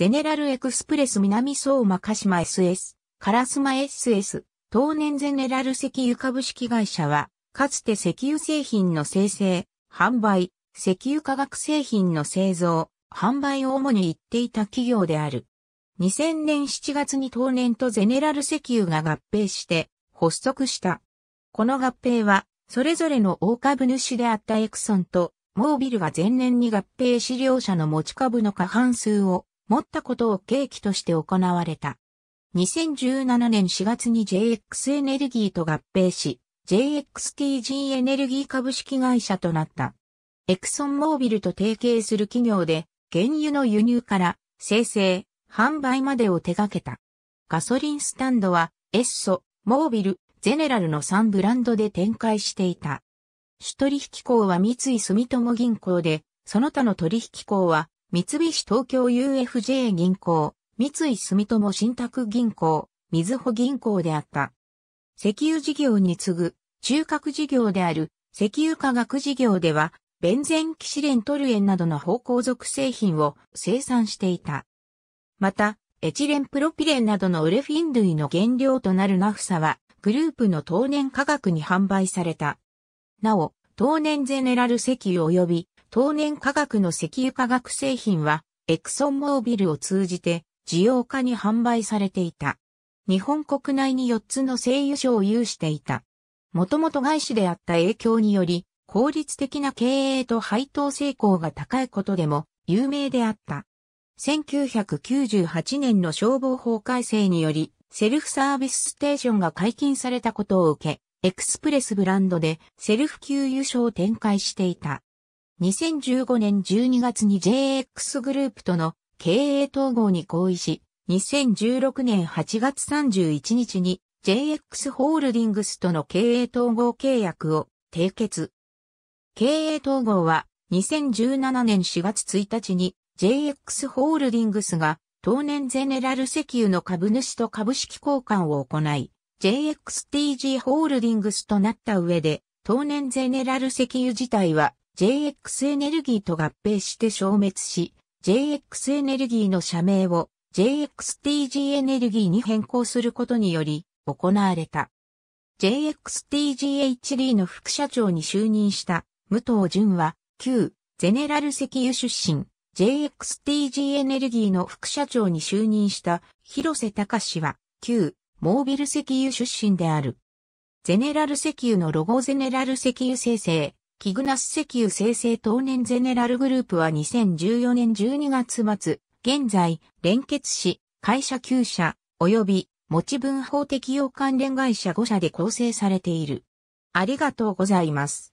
ゼネラルエクスプレス南相馬鹿島 SS、カラスマ SS、当年ゼネラル石油株式会社は、かつて石油製品の生成、販売、石油化学製品の製造、販売を主に言っていた企業である。2000年7月に当年とゼネラル石油が合併して発足した。この合併は、それぞれの大株主であったエクソンとモービルが前年に合併資料社の持ち株の過半数を持ったことを契機として行われた。2017年4月に JX エネルギーと合併し、JXTG エネルギー株式会社となった。エクソンモービルと提携する企業で、原油の輸入から生成、販売までを手掛けた。ガソリンスタンドは、エッソ、モービル、ゼネラルの3ブランドで展開していた。主取引口は三井住友銀行で、その他の取引口は三菱東京 UFJ 銀行、三井住友信託銀行、水穂銀行であった。石油事業に次ぐ、中核事業である石油化学事業では、ベンゼンキシレントルエンなどの方向属製品を生産していた。また、エチレンプロピレンなどのウレフィン類の原料となるナフサは、グループの当年価格に販売された。なお、当年ゼネラル石油及び当年化学の石油化学製品は、エクソンモービルを通じて、需要家に販売されていた。日本国内に4つの製油所を有していた。もともと外資であった影響により、効率的な経営と配当成功が高いことでも有名であった。1998年の消防法改正により、セルフサービスステーションが解禁されたことを受け、エクスプレスブランドでセルフ給油所を展開していた。2015年12月に JX グループとの経営統合に合意し、2016年8月31日に JX ホールディングスとの経営統合契約を締結。経営統合は2017年4月1日に JX ホールディングスが当年ゼネラル石油の株主と株式交換を行い、JXTG ホールディングスとなった上で、当年ゼネラル石油自体は JX エネルギーと合併して消滅し、JX エネルギーの社名を JXTG エネルギーに変更することにより行われた。JXTGHD の副社長に就任した武藤淳は、旧ゼネラル石油出身、JXTG エネルギーの副社長に就任した広瀬隆氏は、旧モービル石油出身である。ゼネラル石油のロゴゼネラル石油生成、キグナス石油生成当年ゼネラルグループは2014年12月末、現在、連結し、会社9社、及び、持ち分法適用関連会社5社で構成されている。ありがとうございます。